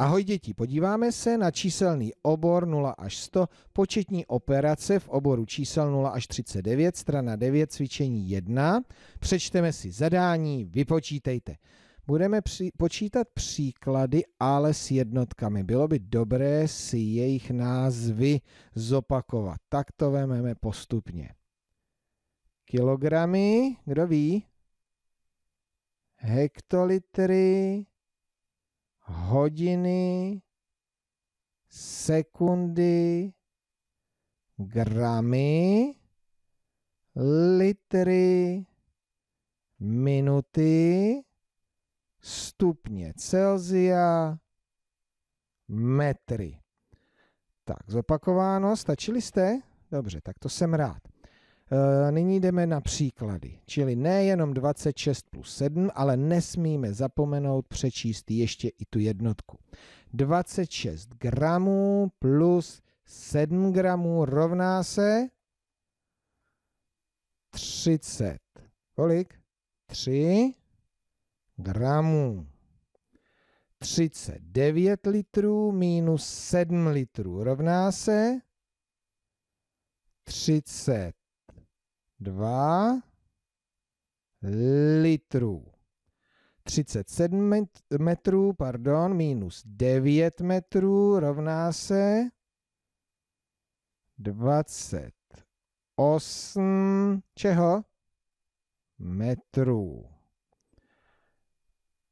Ahoj děti, podíváme se na číselný obor 0 až 100, početní operace v oboru čísel 0 až 39, strana 9, cvičení 1. Přečteme si zadání, vypočítejte. Budeme při, počítat příklady, ale s jednotkami. Bylo by dobré si jejich názvy zopakovat. Tak to vememe postupně. Kilogramy, kdo ví? Hektolitry, hodiny, sekundy, gramy, litry, minuty, stupně Celzia, metry. Tak, zopakováno, stačili jste? Dobře, tak to jsem rád. Eh, nyní jdeme na příklady, čili nejenom 26 plus 7, ale nesmíme zapomenout přečíst ještě i tu jednotku. 26 gramů plus 7 gramů rovná se 30. Kolik? 3 gramů. 39 litrů minus 7 litrů rovná se 30 2 litrů. 37 metrů, pardon, minus 9 metrů rovná se 28 čeho? Metrů.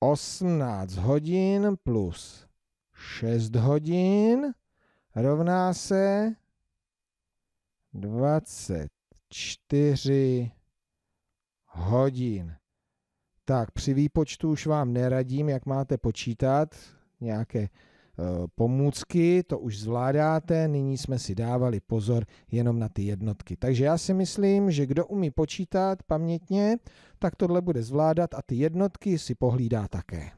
18 hodin plus 6 hodin rovná se 20 čtyři hodin. Tak, při výpočtu už vám neradím, jak máte počítat, nějaké e, pomůcky, to už zvládáte, nyní jsme si dávali pozor jenom na ty jednotky. Takže já si myslím, že kdo umí počítat pamětně, tak tohle bude zvládat a ty jednotky si pohlídá také.